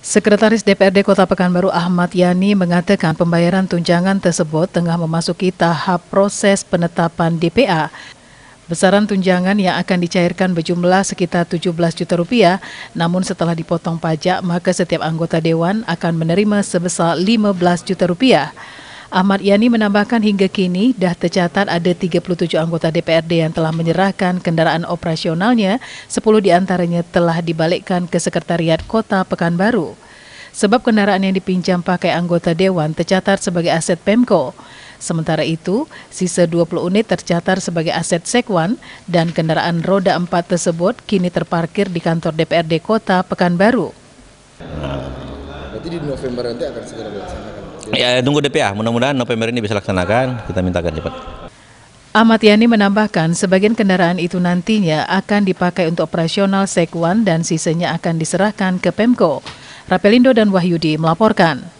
Sekretaris DPRD Kota Pekanbaru Ahmad Yani mengatakan pembayaran tunjangan tersebut tengah memasuki tahap proses penetapan DPA. Besaran tunjangan yang akan dicairkan berjumlah sekitar 17 juta rupiah, namun setelah dipotong pajak maka setiap anggota Dewan akan menerima sebesar 15 juta rupiah. Ahmad Yani menambahkan hingga kini dah tercatat ada 37 anggota DPRD yang telah menyerahkan kendaraan operasionalnya, 10 diantaranya telah dibalikkan ke Sekretariat Kota Pekanbaru. Sebab kendaraan yang dipinjam pakai anggota Dewan tercatat sebagai aset Pemko. Sementara itu, sisa 20 unit tercatat sebagai aset Sekwan dan kendaraan roda 4 tersebut kini terparkir di kantor DPRD Kota Pekanbaru. Berarti di November nanti akan segera dilaksanakan. Ya, tunggu DPA. Ya. Mudah-mudahan November ini bisa laksanakan. Kita mintakan cepat. Ahmad Yani menambahkan, sebagian kendaraan itu nantinya akan dipakai untuk operasional Sekwan dan sisanya akan diserahkan ke Pemko. Rapelindo dan Wahyudi melaporkan.